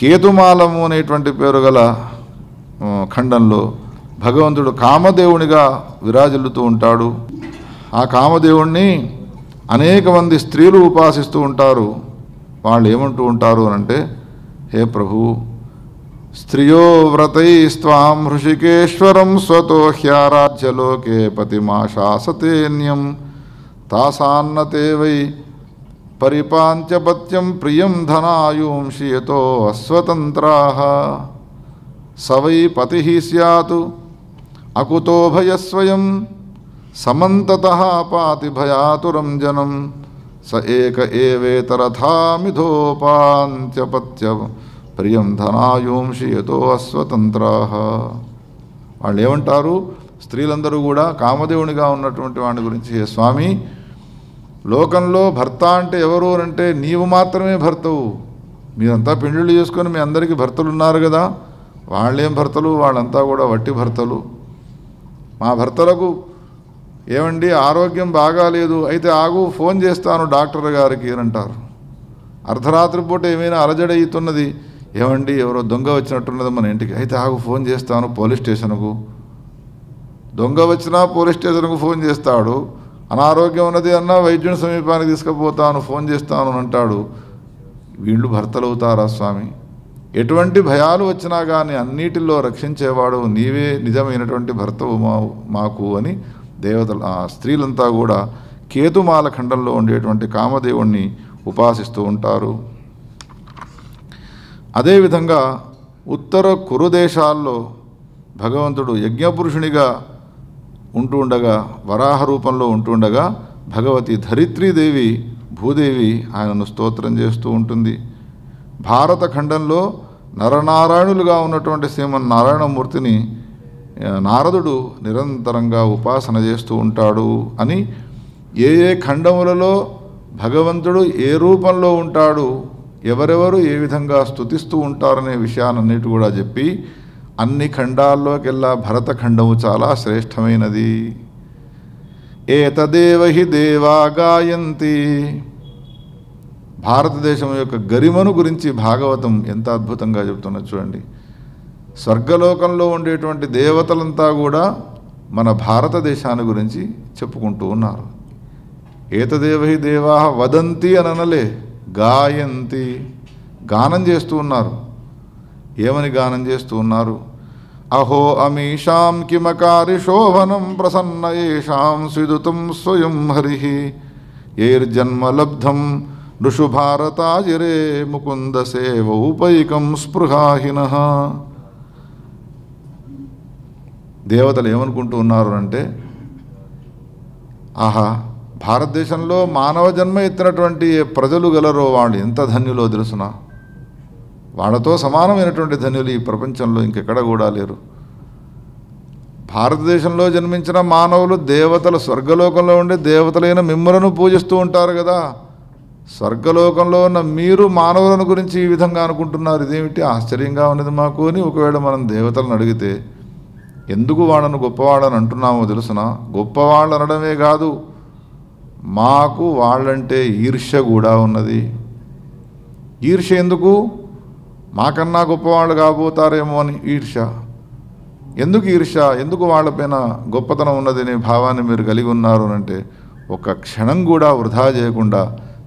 కేతుమాలము అనేటువంటి పేరు గల ఖండంలో భగవంతుడు కామదేవునిగా విరాజిల్లుతూ ఉంటాడు ఆ కామదేవుణ్ణి అనేక మంది స్త్రీలు ఉపాసిస్తూ ఉంటారు వాళ్ళు ఏమంటూ ఉంటారు అనంటే హే ప్రభు స్త్రియో వ్రతై స్వాం హృషికేశ్వరం స్వతో పతిమా పతిమాశాసతేన్యం తాసాన్నతే వై పరిపాంత్యపత్యం ప్రియం ధనాయూంషియతో అస్వతంత్రా సవై పతి సత్ అకుతో సమంతత పాతి భయాతురం జనం స ఏక ఏవేతరథామిధోపాంత్యపత్య ప్రియం ధనాయూంషియతో అస్వతంత్రా వాళ్ళు ఏమంటారు స్త్రీలందరూ కూడా కామదేవునిగా ఉన్నటువంటి వాడి గురించి స్వామి లోకంలో భర్త అంటే ఎవరు అంటే నీవు మాత్రమే భర్తవు మీరంతా పెండ్లు చేసుకొని మీ అందరికీ భర్తలు ఉన్నారు కదా వాళ్ళేం భర్తలు వాళ్ళంతా కూడా వట్టి భర్తలు మా భర్తలకు ఏమండి ఆరోగ్యం బాగాలేదు అయితే ఆగు ఫోన్ చేస్తాను డాక్టర్ గారికి అని అంటారు అర్ధరాత్రి పూట ఏమైనా అలజడవుతున్నది ఏమండి ఎవరో దొంగ వచ్చినట్టున్నది మన ఇంటికి అయితే ఆగు ఫోన్ చేస్తాను పోలీస్ స్టేషన్కు దొంగ వచ్చినా పోలీస్ స్టేషన్కు ఫోన్ చేస్తాడు అనారోగ్యం ఉన్నది అన్నా వైద్యుని సమీపానికి తీసుకుపోతాను ఫోన్ చేస్తాను అని అంటాడు వీళ్ళు భర్తలవుతారా స్వామి ఎటువంటి భయాలు వచ్చినా కానీ అన్నిటిలో రక్షించేవాడు నీవే నిజమైనటువంటి భర్తవు మాకు అని దేవతలు ఆ స్త్రీలంతా కూడా కేతుమాల ఖండంలో ఉండేటువంటి కామదేవుణ్ణి ఉపాసిస్తూ ఉంటారు అదేవిధంగా ఉత్తర కురు దేశాల్లో భగవంతుడు యజ్ఞపురుషునిగా ఉంటూ ఉండగా వరాహ రూపంలో ఉంటూ ఉండగా భగవతి ధరిత్రీదేవి భూదేవి ఆయనను స్తోత్రం చేస్తూ ఉంటుంది భారత ఖండంలో నరనారాయణులుగా ఉన్నటువంటి శ్రీమన్ నారాయణమూర్తిని నారదుడు నిరంతరంగా ఉపాసన చేస్తూ ఉంటాడు అని ఏ ఏ ఖండములలో భగవంతుడు ఏ రూపంలో ఉంటాడు ఎవరెవరు ఏ విధంగా స్థుతిస్తూ ఉంటారనే విషయాన్నిటి కూడా చెప్పి అన్ని ఖండాల్లోకెల్లా భరతఖండము చాలా శ్రేష్టమైనది ఏతదేవహి దేవా గాయంతి భారతదేశం యొక్క గరిమను గురించి భాగవతం ఎంత అద్భుతంగా చెబుతున్న చూడండి స్వర్గలోకంలో ఉండేటువంటి దేవతలంతా కూడా మన భారతదేశాన్ని గురించి చెప్పుకుంటూ ఉన్నారు ఏతదేవహి దేవా వదంతి అని అనలే గాయంతి గానం చేస్తూ ఉన్నారు ఏమని గానం చేస్తూ ఉన్నారు అహో అమీషాం కిమకారి శోభనం ప్రసన్న ఏషాం స్విదుతం స్వయం హరి ఏర్జన్మలబ్ధం ఋషుభారతాజిరే ముకుంద ఉపైకం స్పృహాహిన దేవతలు ఏమనుకుంటూ ఉన్నారు అంటే ఆహా భారతదేశంలో మానవ జన్మ ఎత్తినటువంటి ప్రజలు గలరో వాళ్ళు ఎంత ధన్యులో తెలుసునా వాళ్ళతో సమానమైనటువంటి ధనులు ఈ ప్రపంచంలో ఇంకెక్కడ కూడా లేరు భారతదేశంలో జన్మించిన మానవులు దేవతల స్వర్గలోకంలో ఉండే దేవతలైన మిమ్మలను పూజిస్తూ ఉంటారు కదా స్వర్గలోకంలో ఉన్న మీరు మానవులను గురించి ఈ విధంగా అనుకుంటున్నారు ఇదేమిటి ఆశ్చర్యంగా ఉన్నది మాకు అని ఒకవేళ మనం దేవతలను అడిగితే ఎందుకు వాళ్ళను గొప్పవాళ్ళని అంటున్నామో తెలుసిన గొప్పవాళ్ళు అనడమే కాదు మాకు వాళ్ళంటే ఈర్ష్య కూడా ఉన్నది ఈర్ష్య ఎందుకు మాకన్నా గొప్పవాళ్ళు కాబోతారేమో అని ఈర్ష ఎందుకు ఈర్ష ఎందుకు వాళ్ళపైన గొప్పతనం అనే భావాన్ని మీరు కలిగి ఉన్నారు అంటే ఒక క్షణం కూడా వృధా చేయకుండా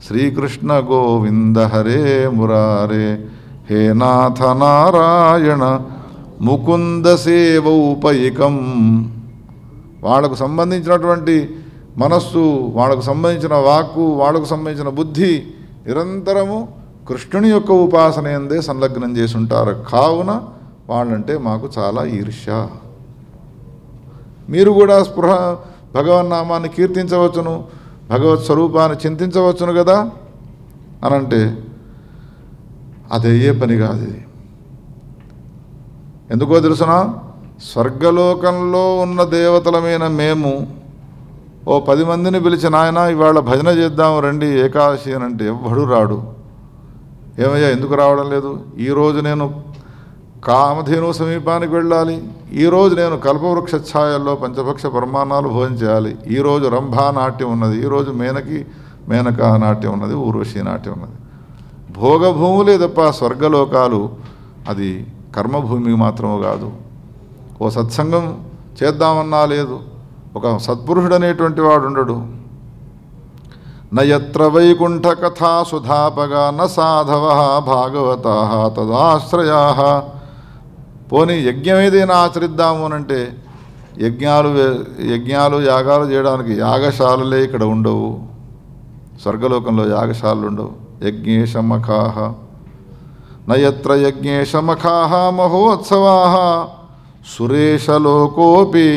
శ్రీకృష్ణ గోవింద హరే మురారే హే నాథ నారాయణ ముకుంద ఉపయకం వాళ్ళకు సంబంధించినటువంటి మనస్సు వాళ్ళకు సంబంధించిన వాక్కు వాళ్ళకు సంబంధించిన బుద్ధి నిరంతరము కృష్ణుని యొక్క ఉపాసన ఎందే సంలగ్నం చేసి ఉంటారు కావున వాళ్ళంటే మాకు చాలా ఈర్ష్య మీరు కూడా స్పృహ భగవన్నామాన్ని కీర్తించవచ్చును భగవత్ స్వరూపాన్ని చింతించవచ్చును కదా అని అంటే అది అయ్యే పని కాదు ఇది ఎందుకో తెలుసునా స్వర్గలోకంలో ఉన్న దేవతలమైన మేము ఓ పది మందిని పిలిచిన ఆయన ఇవాళ భజన చేద్దాం రండి ఏకాదశి అని అంటే ఎవ్వడు రాడు ఏమయ్యా ఎందుకు రావడం లేదు ఈరోజు నేను కామధేను సమీపానికి వెళ్ళాలి ఈరోజు నేను కల్పవృక్ష ఛాయల్లో పంచభక్ష ప్రమాణాలు భోజనం చేయాలి ఈరోజు రంభా నాట్యం ఉన్నది ఈరోజు మేనకి మేనకా నాట్యం ఉన్నది ఊర్వశి నాట్యం ఉన్నది భోగభూములే తప్ప స్వర్గలోకాలు అది కర్మభూమి మాత్రము కాదు ఓ సత్సంగం చేద్దామన్నా లేదు ఒక సత్పురుషుడు అనేటువంటి వాడు ఉండడు నయత్ర వైకుంఠకథాసుధాపగా కథా న సాధవ భాగవత తదాశ్రయా పోని యజ్ఞం ఏదైనా ఆచరిద్దాము అనంటే యజ్ఞాలు యజ్ఞాలు యాగాలు చేయడానికి యాగశాలలే ఇక్కడ ఉండవు స్వర్గలోకంలో యాగశాలలు ఉండవు యజ్ఞేశమఖాహ నయత్ర యజ్ఞేశమఖాహ మహోత్సవా సురేషలోకోపి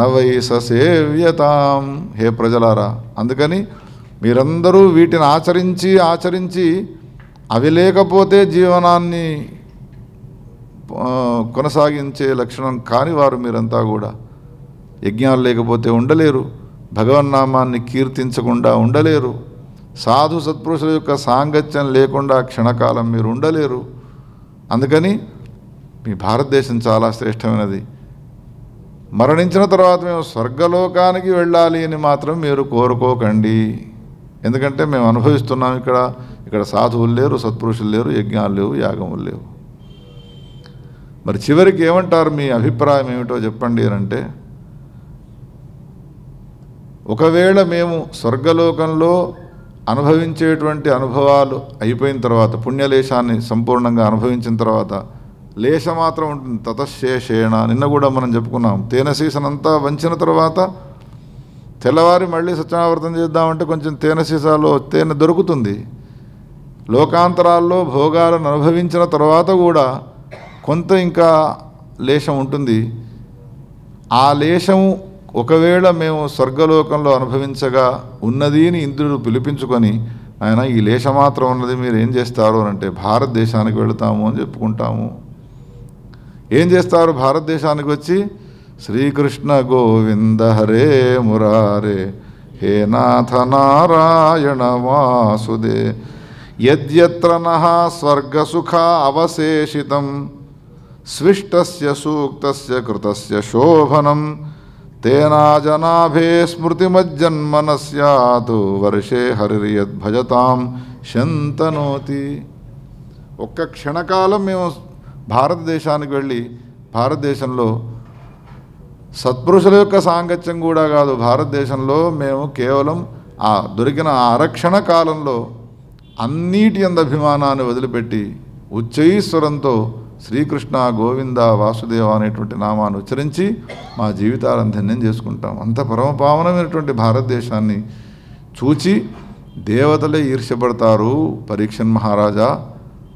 నవై సేవ్యతాం హే ప్రజలారా అందుకని మీరందరూ వీటిని ఆచరించి ఆచరించి అవి లేకపోతే జీవనాన్ని కొనసాగించే లక్షణం కాని వారు మీరంతా కూడా యజ్ఞాలు లేకపోతే ఉండలేరు భగవన్నామాన్ని కీర్తించకుండా ఉండలేరు సాధు సత్పురుషుల యొక్క సాంగత్యం లేకుండా క్షణకాలం మీరు ఉండలేరు అందుకని మీ భారతదేశం చాలా శ్రేష్టమైనది మరణించిన తర్వాత మేము స్వర్గలోకానికి వెళ్ళాలి అని మాత్రం మీరు కోరుకోకండి ఎందుకంటే మేము అనుభవిస్తున్నాం ఇక్కడ ఇక్కడ సాధువులు లేరు సత్పురుషులు లేరు యజ్ఞాలు లేవు యాగములు లేవు మరి చివరికి ఏమంటారు మీ అభిప్రాయం ఏమిటో చెప్పండి అంటే ఒకవేళ మేము స్వర్గలోకంలో అనుభవించేటువంటి అనుభవాలు అయిపోయిన తర్వాత పుణ్యలేశాన్ని సంపూర్ణంగా అనుభవించిన తర్వాత లేశ మాత్రం ఉంటుంది తతశేషేణ నిన్న కూడా మనం చెప్పుకున్నాం తేనసీసనంతా వంచిన తర్వాత తెల్లవారి మళ్ళీ సత్యనావ్రతం చేద్దామంటే కొంచెం తేనె సీసాలో తేనె దొరుకుతుంది లోకాంతరాల్లో భోగాలను అనుభవించిన తర్వాత కూడా కొంత ఇంకా లేశం ఉంటుంది ఆ లేశం ఒకవేళ మేము స్వర్గలోకంలో అనుభవించగా ఉన్నది అని ఇంద్రుడు పిలిపించుకొని ఆయన ఈ లేశ మాత్రం ఉన్నది మీరు ఏం చేస్తారు అని అంటే భారతదేశానికి వెళతాము అని చెప్పుకుంటాము ఏం చేస్తారు భారతదేశానికి వచ్చి श्रीकृष्ण गोविंद हरे मुरारे हे नाथ नारायण वासुदे यद्यत्र नः स्वर्गसुखा अवशेषितं स्विष्टस्य सूक्तस्य कृतस्य शोभनं तेनाजनाभे स्मृतिमज्जन्मनस्यातु वर्षे हरिर्यद्भजतां శంతనోతి ఒక్క క్షణకాలం మేము భారతదేశానికి వెళ్ళి భారతదేశంలో సత్పురుషుల యొక్క సాంగత్యం కూడా కాదు భారతదేశంలో మేము కేవలం ఆ దొరికిన ఆరక్షణ కాలంలో అన్నిటి అంద అభిమానాన్ని వదిలిపెట్టి ఉచ్చైశ్వరంతో శ్రీకృష్ణ గోవింద వాసుదేవ అనేటువంటి నామాన్ని ఉచ్చరించి మా జీవితాలను ధన్యం చేసుకుంటాం అంత పరమపావనమైనటువంటి భారతదేశాన్ని చూచి దేవతలే ఈర్ష్యపడతారు పరీక్షన్ మహారాజా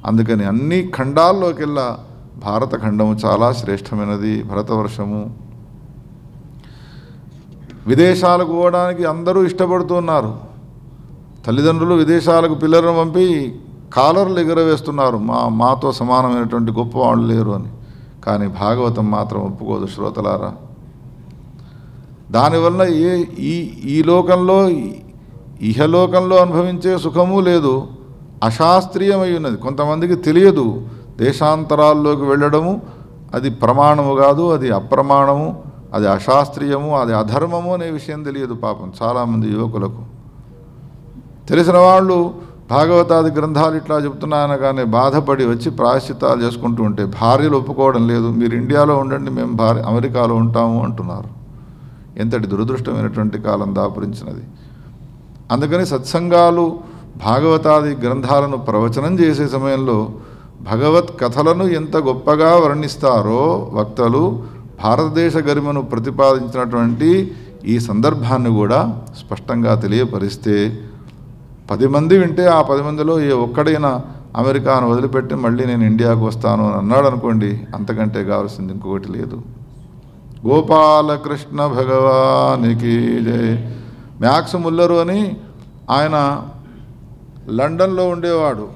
అందుకని అన్ని ఖండాల్లోకెల్లా భారత ఖండము చాలా శ్రేష్టమైనది భరతవర్షము విదేశాలకు పోవడానికి అందరూ ఇష్టపడుతున్నారు తల్లిదండ్రులు విదేశాలకు పిల్లలను పంపి కాలర్లు ఎగరవేస్తున్నారు మా మాతో సమానమైనటువంటి గొప్పవాళ్ళు లేరు అని కానీ భాగవతం మాత్రం ఒప్పుకోదు శ్రోతలారా దానివల్ల ఏ ఈ ఈ లోకంలో ఇహలోకంలో అనుభవించే సుఖము లేదు అశాస్త్రీయమై ఉన్నది కొంతమందికి తెలియదు దేశాంతరాల్లోకి వెళ్ళడము అది ప్రమాణము కాదు అది అప్రమాణము అది అశాస్త్రీయము అది అధర్మము అనే విషయం తెలియదు పాపం చాలామంది యువకులకు తెలిసిన వాళ్ళు భాగవతాది గ్రంథాలు ఇట్లా కానీ బాధపడి వచ్చి ప్రాయశ్చిత్తాలు చేసుకుంటూ ఉంటే భార్యలు ఒప్పుకోవడం లేదు మీరు ఇండియాలో ఉండండి మేము భార్య అమెరికాలో ఉంటాము అంటున్నారు ఎంతటి దురదృష్టమైనటువంటి కాలం దాపురించినది అందుకని సత్సంగాలు భాగవతాది గ్రంథాలను ప్రవచనం చేసే సమయంలో భగవత్ కథలను ఎంత గొప్పగా వర్ణిస్తారో వక్తలు భారతదేశ గరిమను ప్రతిపాదించినటువంటి ఈ సందర్భాన్ని కూడా స్పష్టంగా తెలియపరిస్తే పది మంది వింటే ఆ పది మందిలో ఏ ఒక్కడైనా అమెరికాను వదిలిపెట్టి మళ్ళీ నేను ఇండియాకు వస్తాను అని అన్నాడు అనుకోండి అంతకంటే కావాల్సింది ఇంకొకటి లేదు గోపాలకృష్ణ భగవానికి జయ మ్యాక్స్ ముల్లరు అని ఆయన లండన్లో ఉండేవాడు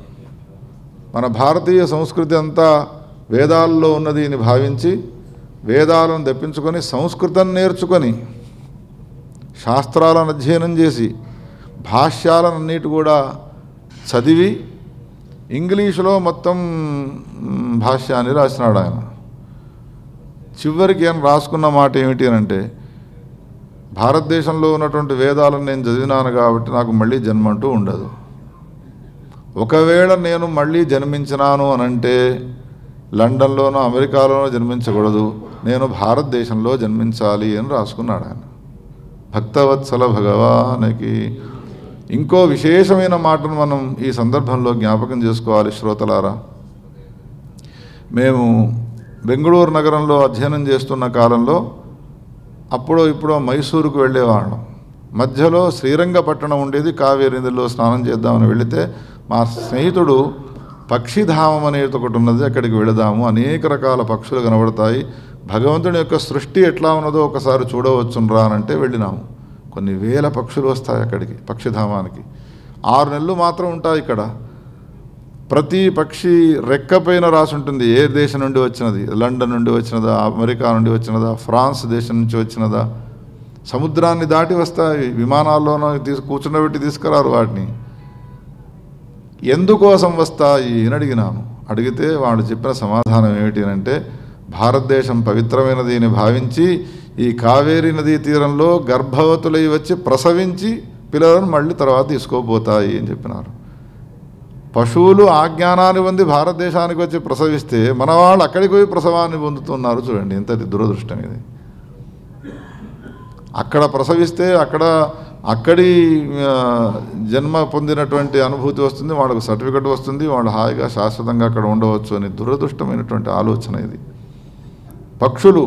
మన భారతీయ సంస్కృతి అంతా వేదాల్లో ఉన్నది అని భావించి వేదాలను తెప్పించుకొని సంస్కృతం నేర్చుకొని శాస్త్రాలను అధ్యయనం చేసి భాష్యాలన్నిటి కూడా చదివి ఇంగ్లీషులో మొత్తం భాష్యాన్ని రాసినాడు ఆయన చివరికి ఆయన రాసుకున్న మాట ఏమిటి అంటే భారతదేశంలో ఉన్నటువంటి వేదాలను నేను చదివినాను కాబట్టి నాకు మళ్ళీ జన్మ అంటూ ఉండదు ఒకవేళ నేను మళ్ళీ జన్మించినాను అనంటే లండన్లోనో అమెరికాలోనో జన్మించకూడదు నేను భారతదేశంలో జన్మించాలి అని రాసుకున్నాడు ఆయన భక్తవత్సల భగవానికి ఇంకో విశేషమైన మాటను మనం ఈ సందర్భంలో జ్ఞాపకం చేసుకోవాలి శ్రోతలారా మేము బెంగళూరు నగరంలో అధ్యయనం చేస్తున్న కాలంలో అప్పుడో ఇప్పుడో మైసూరుకు వెళ్ళేవాళ్ళం మధ్యలో శ్రీరంగపట్టణం ఉండేది కావేరీ నదిలో స్నానం చేద్దామని వెళితే మా స్నేహితుడు పక్షిధామం అనేది ఒకటి ఉన్నది అక్కడికి వెళదాము అనేక రకాల పక్షులు కనబడతాయి భగవంతుని యొక్క సృష్టి ఎట్లా ఉన్నదో ఒకసారి చూడవచ్చునరా అంటే వెళ్ళినాము కొన్ని వేల పక్షులు వస్తాయి అక్కడికి పక్షిధామానికి ఆరు నెలలు మాత్రం ఉంటాయి ఇక్కడ ప్రతి పక్షి రెక్క పైన రాసి ఉంటుంది ఏ దేశం నుండి వచ్చినది లండన్ నుండి వచ్చినదా అమెరికా నుండి వచ్చినదా ఫ్రాన్స్ దేశం నుంచి వచ్చినదా సముద్రాన్ని దాటి వస్తాయి విమానాల్లోనూ తీసు కూర్చున్నబెట్టి తీసుకురారు వాటిని ఎందుకోసం వస్తాయి అని అడిగినాను అడిగితే వాళ్ళు చెప్పిన సమాధానం ఏమిటి అంటే భారతదేశం పవిత్రమైనది అని భావించి ఈ కావేరీ నదీ తీరంలో గర్భవతులై వచ్చి ప్రసవించి పిల్లలను మళ్ళీ తర్వాత తీసుకోపోతాయి అని చెప్పినారు పశువులు ఆ జ్ఞానాన్ని పొంది భారతదేశానికి వచ్చి ప్రసవిస్తే మన వాళ్ళు అక్కడికి పోయి ప్రసవాన్ని పొందుతున్నారు చూడండి ఇంతటి దురదృష్టం ఇది అక్కడ ప్రసవిస్తే అక్కడ అక్కడి జన్మ పొందినటువంటి అనుభూతి వస్తుంది వాళ్ళకు సర్టిఫికెట్ వస్తుంది వాళ్ళు హాయిగా శాశ్వతంగా అక్కడ ఉండవచ్చు అని దురదృష్టమైనటువంటి ఆలోచన ఇది పక్షులు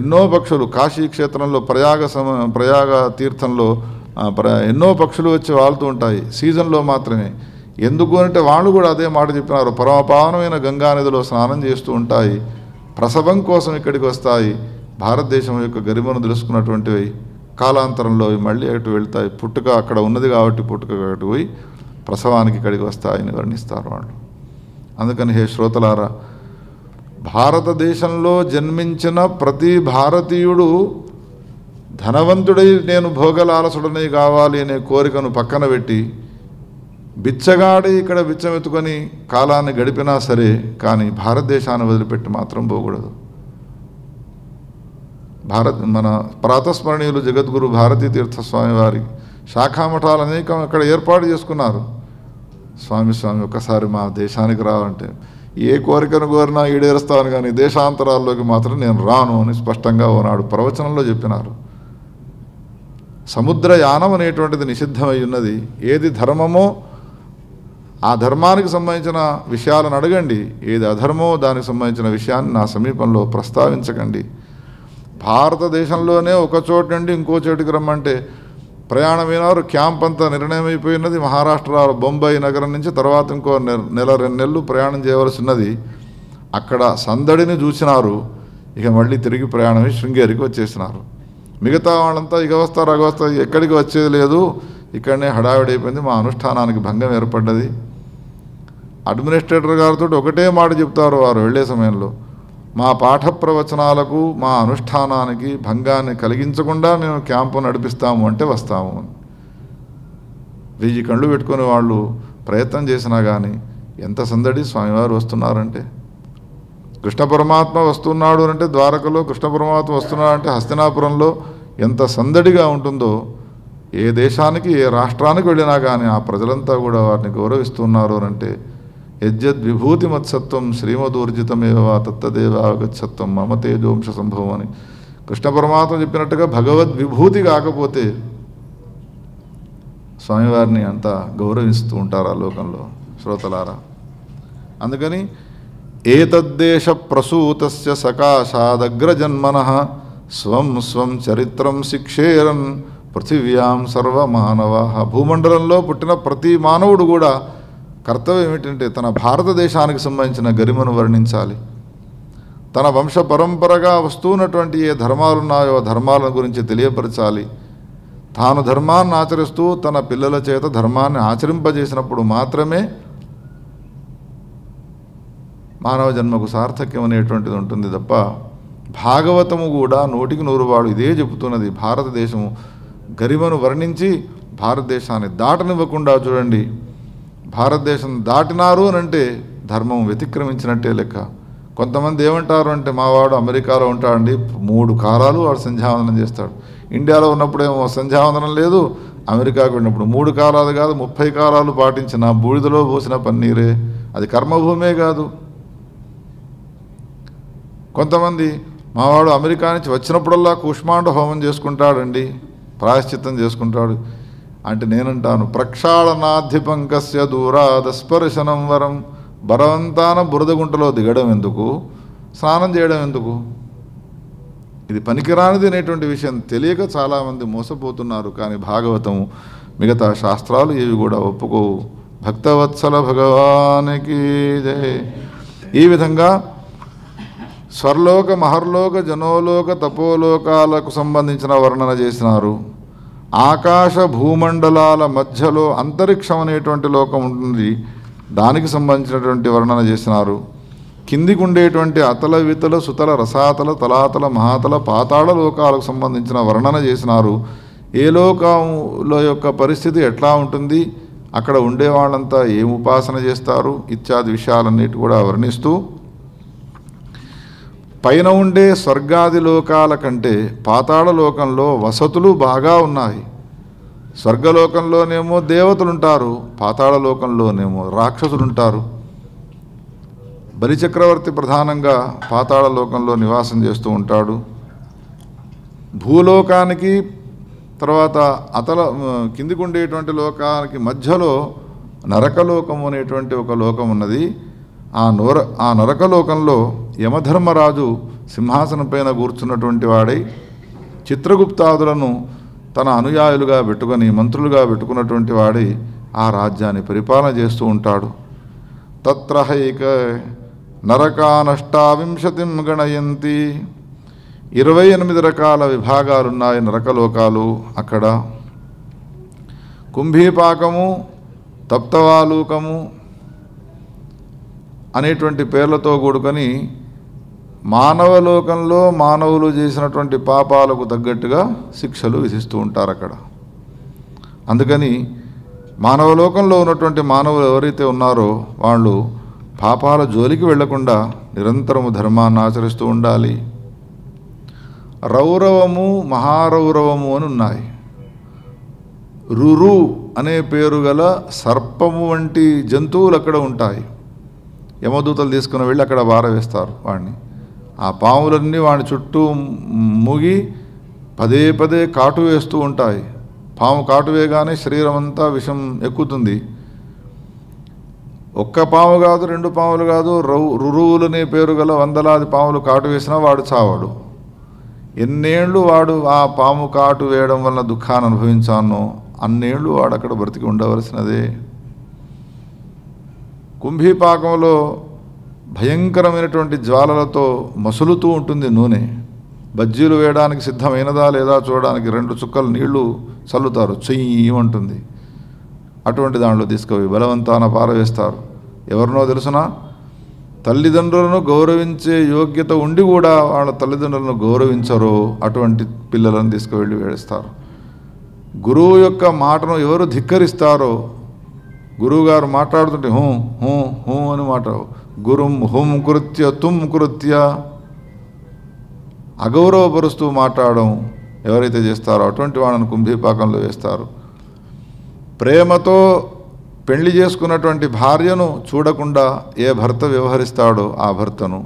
ఎన్నో పక్షులు కాశీ క్షేత్రంలో ప్రయాగ సమ ప్రయాగ తీర్థంలో ఎన్నో పక్షులు వచ్చి వాళ్తూ ఉంటాయి సీజన్లో మాత్రమే ఎందుకు అంటే వాళ్ళు కూడా అదే మాట చెప్పినారు పరమపావనమైన గంగానదిలో స్నానం చేస్తూ ఉంటాయి ప్రసవం కోసం ఇక్కడికి వస్తాయి భారతదేశం యొక్క గరిమను తెలుసుకున్నటువంటివి కాలాంతరంలో మళ్ళీ అటు వెళ్తాయి పుట్టుక అక్కడ ఉన్నది కాబట్టి పుట్టుక అటు పోయి ప్రసవానికి ఇక్కడికి వస్తాయని వర్ణిస్తారు వాళ్ళు అందుకని హే శ్రోతలారా భారతదేశంలో జన్మించిన ప్రతి భారతీయుడు ధనవంతుడై నేను భోగలాలసుడనే కావాలి అనే కోరికను పక్కన పెట్టి బిచ్చగాడి ఇక్కడ బిచ్చమెత్తుకొని కాలాన్ని గడిపినా సరే కానీ భారతదేశాన్ని వదిలిపెట్టి మాత్రం పోకూడదు భారత్ మన ప్రాతస్మరణీయులు జగద్గురు భారతీ తీర్థస్వామి వారి శాఖామఠాలు అనేకం అక్కడ ఏర్పాటు చేసుకున్నారు స్వామి స్వామి ఒక్కసారి మా దేశానికి రావంటే ఏ కోరికను కోరినా ఈడేరుస్తాను కానీ దేశాంతరాల్లోకి మాత్రం నేను రాను అని స్పష్టంగా ఓనాడు ప్రవచనంలో చెప్పినారు సముద్రయానం అనేటువంటిది నిషిద్ధమై ఉన్నది ఏది ధర్మమో ఆ ధర్మానికి సంబంధించిన విషయాలను అడగండి ఏది అధర్మమో దానికి సంబంధించిన విషయాన్ని నా సమీపంలో ప్రస్తావించకండి భారతదేశంలోనే ఒక చోటు నుండి ఇంకో చోటుకి రమ్మంటే ప్రయాణమైనారు క్యాంప్ అంతా నిర్ణయం అయిపోయినది మహారాష్ట్ర బొంబాయి నగరం నుంచి తర్వాత ఇంకో నెల రెండు నెలలు ప్రయాణం చేయవలసినది అక్కడ సందడిని చూసినారు ఇక మళ్ళీ తిరిగి ప్రయాణమై శృంగేరికి వచ్చేసినారు మిగతా వాళ్ళంతా ఇక వస్తారు అగవస్తా ఎక్కడికి వచ్చేది లేదు ఇక్కడనే హడావిడి అయిపోయింది మా అనుష్ఠానానికి భంగం ఏర్పడ్డది అడ్మినిస్ట్రేటర్ గారితో ఒకటే మాట చెప్తారు వారు వెళ్ళే సమయంలో మా పాఠ ప్రవచనాలకు మా అనుష్ఠానానికి భంగాన్ని కలిగించకుండా మేము క్యాంపు నడిపిస్తాము అంటే వస్తాము వెయ్యి కళ్ళు పెట్టుకునే వాళ్ళు ప్రయత్నం చేసినా కానీ ఎంత సందడి స్వామివారు వస్తున్నారంటే కృష్ణ పరమాత్మ వస్తున్నాడు అంటే ద్వారకలో కృష్ణ పరమాత్మ వస్తున్నాడంటే హస్తినాపురంలో ఎంత సందడిగా ఉంటుందో ఏ దేశానికి ఏ రాష్ట్రానికి వెళ్ళినా కానీ ఆ ప్రజలంతా కూడా వారిని గౌరవిస్తున్నారు అంటే యజ్జద్విభూతిమత్సత్వం శ్రీమదూర్జితమేవ తత్తదేవ అవగచ్చత్వం మమ తేజోంశ సంభవం అని కృష్ణ పరమాత్మ చెప్పినట్టుగా భగవద్విభూతి కాకపోతే స్వామివారిని అంత గౌరవిస్తూ ఉంటారు ఆ లోకంలో శ్రోతలారా అందుకని ఏతద్దేశ ప్రసూత సకాశాదగ్రజన్మన స్వం స్వం చరిత్రం శిక్షేరన్ పృథివ్యాం సర్వమానవా భూమండలంలో పుట్టిన ప్రతి మానవుడు కూడా కర్తవ్యం ఏమిటంటే తన భారతదేశానికి సంబంధించిన గరిమను వర్ణించాలి తన వంశ పరంపరగా వస్తున్నటువంటి ఏ ధర్మాలు ఉన్నాయో ధర్మాల గురించి తెలియపరచాలి తాను ధర్మాన్ని ఆచరిస్తూ తన పిల్లల చేత ధర్మాన్ని ఆచరింపజేసినప్పుడు మాత్రమే మానవ జన్మకు సార్థక్యం అనేటువంటిది ఉంటుంది తప్ప భాగవతము కూడా నోటికి నూరువాడు ఇదే చెబుతున్నది భారతదేశము గరిమను వర్ణించి భారతదేశాన్ని దాటనివ్వకుండా చూడండి భారతదేశం దాటినారు అని అంటే ధర్మం వ్యతిక్రమించినట్టే లెక్క కొంతమంది ఏమంటారు అంటే మావాడు అమెరికాలో ఉంటాడండి మూడు కాలాలు వాడు సంధ్యావందనం చేస్తాడు ఇండియాలో ఉన్నప్పుడేమో సంధ్యావందనం లేదు అమెరికాకు వెళ్ళినప్పుడు మూడు కాలాలు కాదు ముప్పై కాలాలు పాటించిన బూడిదలో పోసిన పన్నీరే అది కర్మభూమే కాదు కొంతమంది మావాడు అమెరికా నుంచి వచ్చినప్పుడల్లా కుష్మాండ హోమం చేసుకుంటాడండి ప్రాయశ్చిత్తం చేసుకుంటాడు అంటే నేనంటాను ప్రక్షాళనాధిపంకస్య దూరాద స్పర్శనం వరం బలవంతాన బురదగుంటలో దిగడం ఎందుకు స్నానం చేయడం ఎందుకు ఇది పనికిరానిది అనేటువంటి విషయం తెలియక చాలామంది మోసపోతున్నారు కానీ భాగవతం మిగతా శాస్త్రాలు ఇవి కూడా ఒప్పుకోవు భక్తవత్సల భగవానికి జయ ఈ విధంగా స్వర్లోక మహర్లోక జనోలోక తపోలోకాలకు సంబంధించిన వర్ణన చేసినారు ఆకాశ భూమండలాల మధ్యలో అంతరిక్షం అనేటువంటి లోకం ఉంటుంది దానికి సంబంధించినటువంటి వర్ణన చేసినారు కిందికి ఉండేటువంటి అతల వితల సుతల రసాతల తలాతల మహాతల పాతాళ లోకాలకు సంబంధించిన వర్ణన చేసినారు ఏ లోకముల యొక్క పరిస్థితి ఎట్లా ఉంటుంది అక్కడ ఉండేవాళ్ళంతా ఏం ఉపాసన చేస్తారు ఇత్యాది విషయాలన్నిటి కూడా వర్ణిస్తూ పైన ఉండే స్వర్గాది లోకాల కంటే పాతాళ లోకంలో వసతులు బాగా ఉన్నాయి స్వర్గలోకంలోనేమో దేవతలుంటారు పాతాళలోకంలోనేమో రాక్షసులుంటారు బలిచక్రవర్తి ప్రధానంగా పాతాళలోకంలో నివాసం చేస్తూ ఉంటాడు భూలోకానికి తర్వాత అతల కిందికి ఉండేటువంటి లోకానికి మధ్యలో నరకలోకం అనేటువంటి ఒక లోకం ఉన్నది ఆ నొర ఆ నరకలోకంలో యమధర్మరాజు సింహాసనం పైన కూర్చున్నటువంటి వాడై చిత్రగుప్తాదులను తన అనుయాయులుగా పెట్టుకొని మంత్రులుగా పెట్టుకున్నటువంటి వాడై ఆ రాజ్యాన్ని పరిపాలన చేస్తూ ఉంటాడు తత్రహైక నరకానష్టావింశతిం గణయంతి ఇరవై ఎనిమిది రకాల విభాగాలున్నాయి నరకలోకాలు అక్కడ కుంభీపాకము తప్తవాలూకము అనేటువంటి పేర్లతో కూడుకొని మానవలోకంలో మానవులు చేసినటువంటి పాపాలకు తగ్గట్టుగా శిక్షలు విధిస్తూ ఉంటారు అక్కడ అందుకని మానవలోకంలో ఉన్నటువంటి మానవులు ఎవరైతే ఉన్నారో వాళ్ళు పాపాల జోలికి వెళ్లకుండా నిరంతరము ధర్మాన్ని ఆచరిస్తూ ఉండాలి రౌరవము మహారౌరవము అని ఉన్నాయి రురు అనే పేరు గల సర్పము వంటి జంతువులు అక్కడ ఉంటాయి యమదూతలు తీసుకుని వెళ్ళి అక్కడ వారవేస్తారు వాడిని ఆ పాములన్నీ వాడి చుట్టూ మూగి పదే పదే కాటు వేస్తూ ఉంటాయి పాము కాటు వేయగానే శరీరం అంతా విషం ఎక్కుతుంది ఒక్క పాము కాదు రెండు పాములు కాదు రురువులనే పేరు గల వందలాది పాములు కాటు వేసినా వాడు చావాడు ఎన్నేళ్ళు వాడు ఆ పాము కాటు వేయడం వల్ల దుఃఖాన్ని అనుభవించాను అన్నేళ్ళు వాడు అక్కడ బ్రతికి ఉండవలసినదే కుంభీపాకంలో భయంకరమైనటువంటి జ్వాలలతో మసులుతూ ఉంటుంది నూనె బజ్జీలు వేయడానికి సిద్ధమైనదా లేదా చూడడానికి రెండు చుక్కలు నీళ్లు చల్లుతారు చెయ్యి ఉంటుంది అటువంటి దాంట్లో తీసుకుపోయి బలవంతాన పారవేస్తారు ఎవరినో తెలుసునా తల్లిదండ్రులను గౌరవించే యోగ్యత ఉండి కూడా వాళ్ళ తల్లిదండ్రులను గౌరవించరు అటువంటి పిల్లలను తీసుకువెళ్ళి వేడిస్తారు గురువు యొక్క మాటను ఎవరు ధిక్కరిస్తారో గురువుగారు మాట్లాడుతుంటే హూ హూ హూ అని మాట గురుం హుం కృత్య తుమ్ కృత్య అగౌరవపరుస్తూ మాట్లాడడం ఎవరైతే చేస్తారో అటువంటి వాళ్ళని కుంభీపాకంలో వేస్తారు ప్రేమతో పెళ్లి చేసుకున్నటువంటి భార్యను చూడకుండా ఏ భర్త వ్యవహరిస్తాడో ఆ భర్తను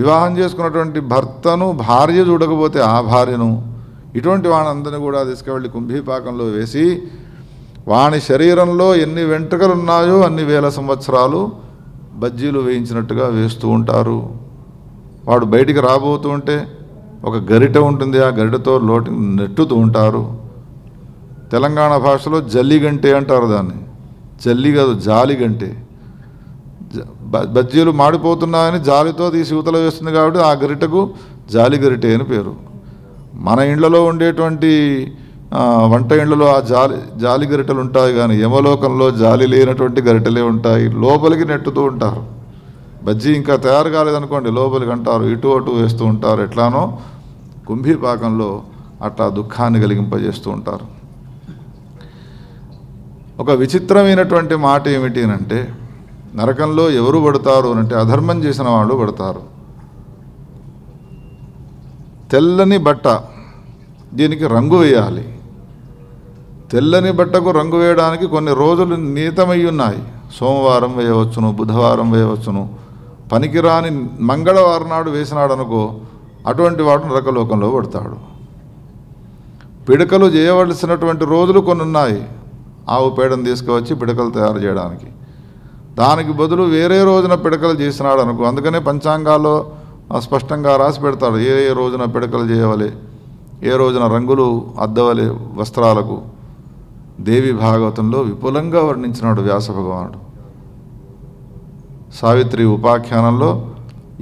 వివాహం చేసుకున్నటువంటి భర్తను భార్య చూడకపోతే ఆ భార్యను ఇటువంటి వాళ్ళందరినీ కూడా తీసుకెళ్ళి కుంభీపాకంలో వేసి వాని శరీరంలో ఎన్ని వెంట్రుకలు ఉన్నాయో అన్ని వేల సంవత్సరాలు బజ్జీలు వేయించినట్టుగా వేస్తూ ఉంటారు వాడు బయటికి రాబోతూ ఉంటే ఒక గరిట ఉంటుంది ఆ గరిటతో లోటు నెట్టుతూ ఉంటారు తెలంగాణ భాషలో జల్లిగంటే అంటారు దాన్ని జల్లి కాదు జాలిగంటే బజ్జీలు మాడిపోతున్నాయని జాలితో తీసి ఊతల వేస్తుంది కాబట్టి ఆ గరిటకు జాలి గరిటె అని పేరు మన ఇండ్లలో ఉండేటువంటి వంట ఇండ్లలో ఆ జాలి జాలి గరిటలు ఉంటాయి కానీ యమలోకంలో జాలి లేనటువంటి గరిటలే ఉంటాయి లోపలికి నెట్టుతూ ఉంటారు బజ్జీ ఇంకా తయారు కాలేదనుకోండి లోపలికి అంటారు ఇటు అటు వేస్తూ ఉంటారు ఎట్లానో కుంభీపాకంలో అట్లా దుఃఖాన్ని కలిగింపజేస్తూ ఉంటారు ఒక విచిత్రమైనటువంటి మాట ఏమిటి అంటే నరకంలో ఎవరు పడతారు అంటే అధర్మం చేసిన వాళ్ళు పడతారు తెల్లని బట్ట దీనికి రంగు వేయాలి తెల్లని బట్టకు రంగు వేయడానికి కొన్ని రోజులు నీతమై ఉన్నాయి సోమవారం వేయవచ్చును బుధవారం వేయవచ్చును పనికిరాని మంగళవారం నాడు వేసినాడు అనుకో అటువంటి వాడు నరకలోకంలో పడతాడు పిడకలు చేయవలసినటువంటి రోజులు కొన్ని ఉన్నాయి ఆవు పేడను తీసుకువచ్చి పిడకలు తయారు చేయడానికి దానికి బదులు వేరే రోజున పిడకలు చేసినాడు అనుకో అందుకనే పంచాంగాల్లో స్పష్టంగా రాసి పెడతాడు ఏ ఏ రోజున పిడకలు చేయవాలి ఏ రోజున రంగులు అద్దవలే వస్త్రాలకు దేవి భాగవతంలో విపులంగా వర్ణించినాడు వ్యాస భగవానుడు సావిత్రి ఉపాఖ్యానంలో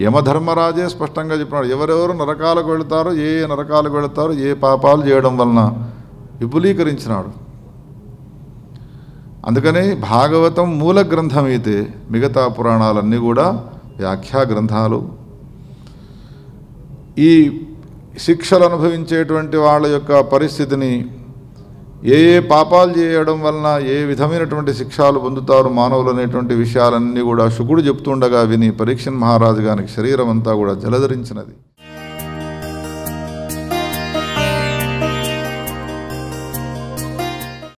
యమధర్మరాజే స్పష్టంగా చెప్పినాడు ఎవరెవరు నరకాలకు వెళతారో ఏ నరకాలకు వెళతారో ఏ పాపాలు చేయడం వలన విపులీకరించినాడు అందుకని భాగవతం మూల గ్రంథం అయితే మిగతా పురాణాలన్నీ కూడా వ్యాఖ్యా గ్రంథాలు ఈ శిక్షలు అనుభవించేటువంటి వాళ్ళ యొక్క పరిస్థితిని ఏ ఏ పాపాలు చేయడం వలన ఏ విధమైనటువంటి శిక్షాలు పొందుతారు మానవులు అనేటువంటి విషయాలన్నీ కూడా శుకుడు చెప్తుండగా విని పరీక్షన్ మహారాజు గారికి శరీరం అంతా కూడా జలధరించినది